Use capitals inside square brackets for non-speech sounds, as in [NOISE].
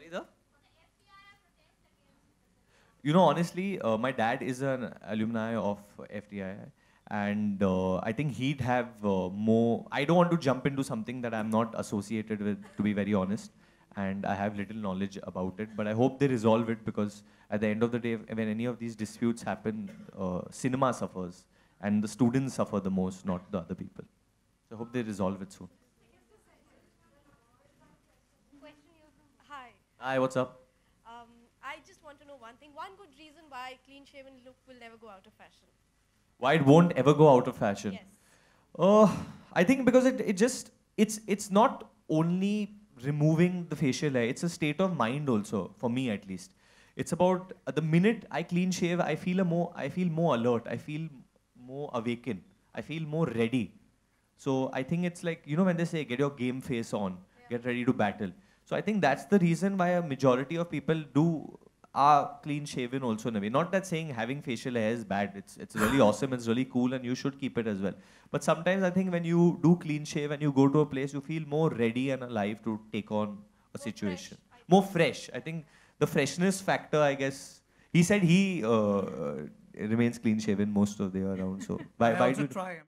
Sorry, the? You know, honestly, uh, my dad is an alumni of FDI, and uh, I think he'd have uh, more. I don't want to jump into something that I'm not associated with, to be very honest, and I have little knowledge about it. But I hope they resolve it because at the end of the day, when any of these disputes happen, uh, cinema suffers, and the students suffer the most, not the other people. So I hope they resolve it soon. Hi, what's up? Um, I just want to know one thing. One good reason why clean-shaven look will never go out of fashion. Why it won't ever go out of fashion? Yes. Oh, I think because it, it just, it's, it's not only removing the facial hair. It's a state of mind also, for me at least. It's about uh, the minute I clean shave, I feel a more, I feel more alert. I feel more awakened. I feel more ready. So I think it's like, you know, when they say, get your game face on, yeah. get ready to battle. So I think that's the reason why a majority of people do are clean shaven also in a way. Not that saying having facial hair is bad. It's it's really [SIGHS] awesome. It's really cool, and you should keep it as well. But sometimes I think when you do clean shave and you go to a place, you feel more ready and alive to take on a more situation. Fresh, more fresh. I think the freshness factor. I guess he said he uh, remains clean shaven most of the year around. So why why do try him.